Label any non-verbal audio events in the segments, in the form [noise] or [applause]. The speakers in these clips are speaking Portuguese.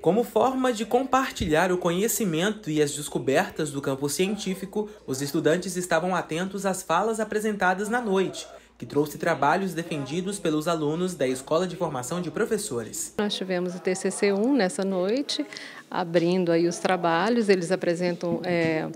Como forma de compartilhar o conhecimento e as descobertas do campo científico, os estudantes estavam atentos às falas apresentadas na noite, que trouxe trabalhos defendidos pelos alunos da Escola de Formação de Professores. Nós tivemos o TCC1 nessa noite, abrindo aí os trabalhos, eles apresentam, é,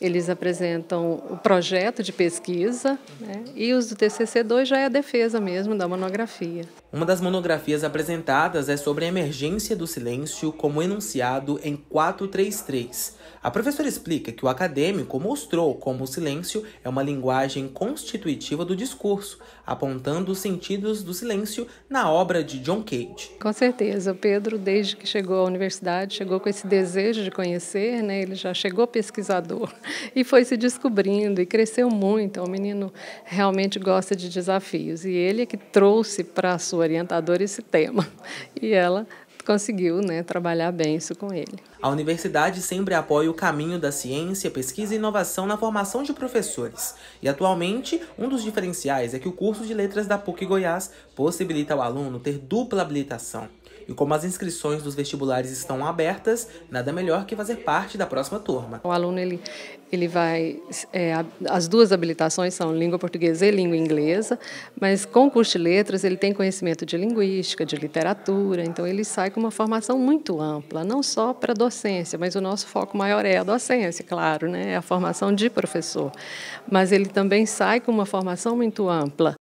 eles apresentam o projeto de pesquisa, né? e os do TCC2 já é a defesa mesmo da monografia. Uma das monografias apresentadas é sobre a emergência do silêncio como enunciado em 433. A professora explica que o acadêmico mostrou como o silêncio é uma linguagem constitutiva do discurso, apontando os sentidos do silêncio na obra de John Cage. Com certeza, o Pedro, desde que chegou à universidade, chegou com esse desejo de conhecer, né? ele já chegou pesquisador [laughs] e foi se descobrindo e cresceu muito. O é menino realmente gosta de desafios e ele é que trouxe para a sua orientadora esse tema. E ela conseguiu né, trabalhar bem isso com ele. A universidade sempre apoia o caminho da ciência, pesquisa e inovação na formação de professores. E atualmente, um dos diferenciais é que o curso de letras da PUC Goiás possibilita ao aluno ter dupla habilitação. E como as inscrições dos vestibulares estão abertas, nada melhor que fazer parte da próxima turma. O aluno ele, ele vai. É, as duas habilitações são língua portuguesa e língua inglesa, mas com o curso de letras ele tem conhecimento de linguística, de literatura, então ele sai com uma formação muito ampla, não só para a docência, mas o nosso foco maior é a docência, claro, né? é a formação de professor. Mas ele também sai com uma formação muito ampla